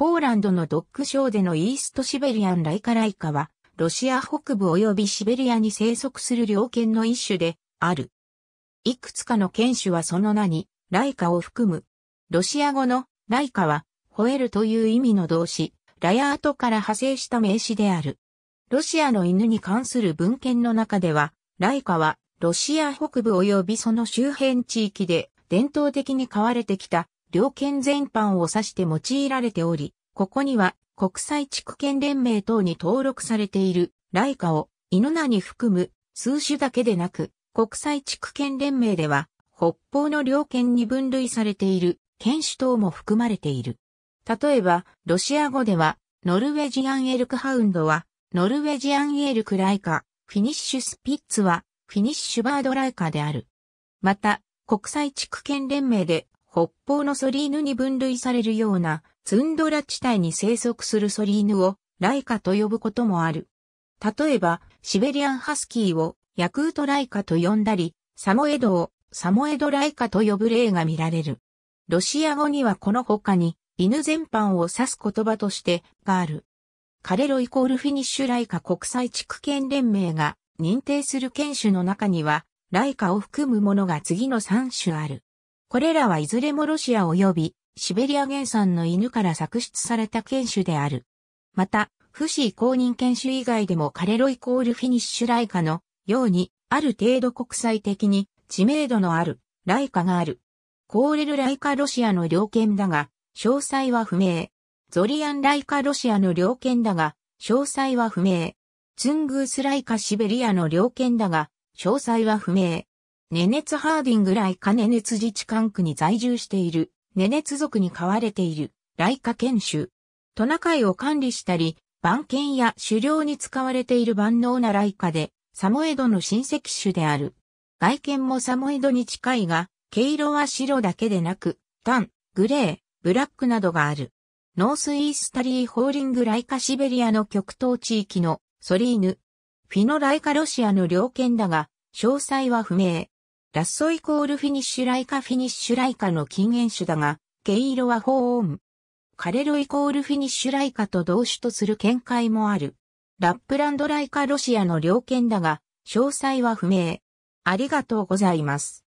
ポーランドのドッグショーでのイーストシベリアンライカライカは、ロシア北部及びシベリアに生息する猟犬の一種である。いくつかの犬種はその名に、ライカを含む。ロシア語のライカは、吠えるという意味の動詞、ラヤートから派生した名詞である。ロシアの犬に関する文献の中では、ライカは、ロシア北部及びその周辺地域で伝統的に飼われてきた両県全般を指して用いられており、ここには国際地区連盟等に登録されているライカを犬名に含む数種だけでなく、国際地区連盟では北方の両県に分類されている犬種等も含まれている。例えば、ロシア語では、ノルウェジアンエルクハウンドは、ノルウェジアンエルクライカ、フィニッシュスピッツは、フィニッシュバードライカである。また、国際地区連盟で北方のソリーヌに分類されるようなツンドラ地帯に生息するソリーヌをライカと呼ぶこともある。例えば、シベリアンハスキーをヤクートライカと呼んだり、サモエドをサモエドライカと呼ぶ例が見られる。ロシア語にはこの他に犬全般を指す言葉としてがある。カレロイコールフィニッシュライカ国際地区圏連盟が認定する犬種の中には、ライカを含むものが次の3種ある。これらはいずれもロシア及びシベリア原産の犬から作出された犬種である。また、不死公認犬種以外でもカレロイコールフィニッシュライカのように、ある程度国際的に知名度のあるライカがある。コーレルライカロシアの猟犬だが、詳細は不明。ゾリアンライカロシアの猟犬だが、詳細は不明。ツングースライカシベリアの猟犬だが、詳細は不明。ネネツハーディングライカネネツ自治管区に在住している、ネネツ族に飼われている、ライカ犬種。トナカイを管理したり、番犬や狩猟に使われている万能なライカで、サモエドの親戚種である。外見もサモエドに近いが、毛色は白だけでなく、タン、グレー、ブラックなどがある。ノースイースタリーホーリングライカシベリアの極東地域のソリーヌ。フィノライカロシアの猟犬だが、詳細は不明。ラッソイコールフィニッシュライカフィニッシュライカの禁煙種だが、毛色は保温。カレロイコールフィニッシュライカと同種とする見解もある。ラップランドライカロシアの猟犬だが、詳細は不明。ありがとうございます。